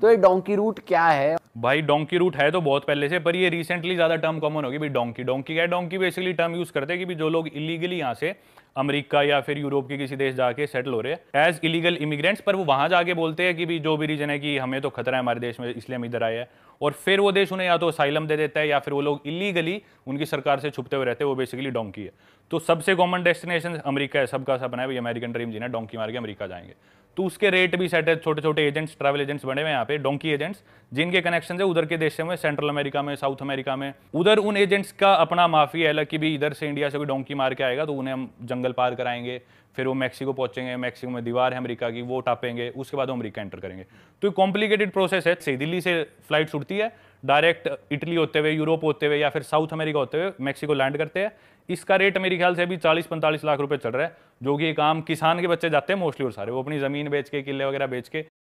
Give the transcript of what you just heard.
तो ये donkey root क्या है भाई डोंकी रूट है तो बहुत पहले से पर ये रिसेंटली ज़्यादा टर्म कॉमन होगी भाई डोंकी डोंकी क्या डोंकी बेसिकली टर्म यूज़ करते हैं कि भी जो लोग इलीगली यहाँ से अमेरिका या फिर यूरोप के किसी देश जाके सेटल हो रहे हैं एज इलीगल इमिग्रेंट्स पर वो वहाँ जाके बोलते हैं कि भी जो भी रीजन है कि हमें तो खतरा है हमारे देश में इसलिए हम इधर आए हैं और फिर वो देश उन्हें या तो साइलम दे देता है या फिर वो लोग इलीगली उनकी सरकार से छुपते हुए रहते हैं वो बेसिकली डोंकी है तो सबसे कॉमन डेस्टिनेशन अमेरिका है सबका सपना है भाई अमेरिकन ड्रीम ने डोंकी मार के अमरीका जाएंगे तो उसके रेट भी सेट है छोटे छोटे एजेंट्स ट्रैवल एजेंट्स बने हुए यहाँ पे डोंकी एजेंट्स जिनके कनेक्शन है उधर के देशों में सेंट्रल अमेरिका में साउथ अमेरिका में उधर उन एजेंट्स का अपना माफी है कि भी इधर से इंडिया से कोई डोंकी मार के आएगा तो उन्हें हम जंगल पार कराएंगे फिर वो मैक्सिको पहुंचेंगे मैक्सिको में दीवार है अमेरिका की वो टापेंगे उसके बाद वो अमेरिका एंटर करेंगे तो ये कॉम्प्लिकेटेड प्रोसेस है दिल्ली से फ्लाइट उड़ती है डायरेक्ट इटली होते हुए यूरोप होते हुए या फिर साउथ अमेरिका होते हुए मैक्सिको लैंड करते हैं इसका रेट मेरे ख्याल से अभी चालीस पैंतालीस लाख रुपए चल रहा है जो कि एक आम किसान के बच्चे जाते हैं मोस्टली और सारे वो अपनी ज़मीन बेच के किले वगैरह बेच के